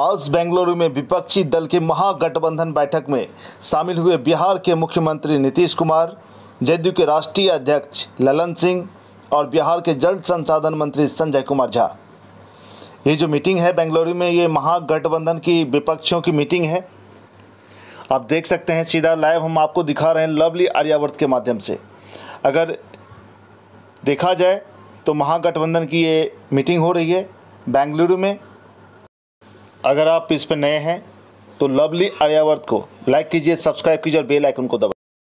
आज बेंगलुरु में विपक्षी दल के महागठबंधन बैठक में शामिल हुए बिहार के मुख्यमंत्री नीतीश कुमार जदयू के राष्ट्रीय अध्यक्ष ललन सिंह और बिहार के जल संसाधन मंत्री संजय कुमार झा ये जो मीटिंग है बेंगलुरु में ये महागठबंधन की विपक्षियों की मीटिंग है आप देख सकते हैं सीधा लाइव हम आपको दिखा रहे हैं लवली आर्यावर्त के माध्यम से अगर देखा जाए तो महागठबंधन की ये मीटिंग हो रही है बेंगलुरु में अगर आप इस पर नए हैं तो लवली आर्यावर्त को लाइक कीजिए सब्सक्राइब कीजिए और बेल आइकन को दबाइए